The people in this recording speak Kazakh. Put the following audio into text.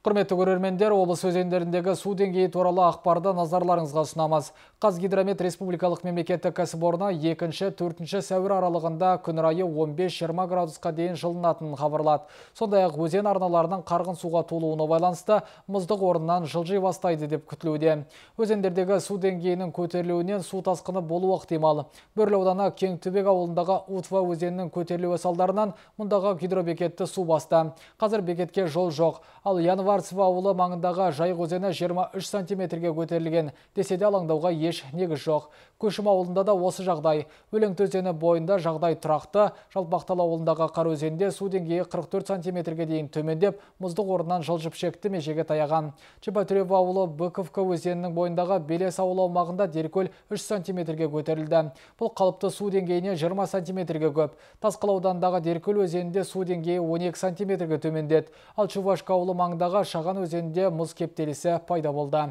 Құрметті көрермендер, облыс өзендеріндегі су деңгейі туралы ақпарды назарларыңызға ұсынамыз. Қазгидромет Республикалық мемлекеттік кәсіпорны 2-4 сәуір аралығында күн райы 15-20 градусқа дейін жылынатынын хабарлады. Сондай-ақ өзен арналарының қарғын суға толуына байланысты мұздық орнынан жылжи бастайды деп күтілуде. Өзендердегі су деңгейінің көтерілуінен су тасқыны болуы ықтимал. Бөрлі ауданы Кеңтүбек ауылындағы Утва өзенінің көтерілуі салдарынан мұндағы гидробекетті су басты. Қазір бекетке жол жоқ. Ал Янова Новарцева ауылы маңындағы жайық өзені 23 сантиметрге көтерілген десе де алаңдауға еш негіз жоқ. Көшім ауылында да осы жағдай. Өлеңті төзені бойында жағдай тұрақты. Жалпақтал ауылындағы қар өзенде су деңгейі 44 сантиметрге дейін төмендеп, мұздық орнынан жылжып шекті межеге таяған. Чепатүрева ауылы Быковка өзенінің бойындағы Белес ауылы аумағында деркөл 3 сантиметрге көтерілді. Бұл қалыпты су деңгейіне 20 сантиметрге көп. Тасқылаудандағы деркөл өзенінде су деңгейі 12 сантиметрге төмендеді. Ал Чувашка ауылы маңындағы шаған өзенінде мұз кептелісі пайда болды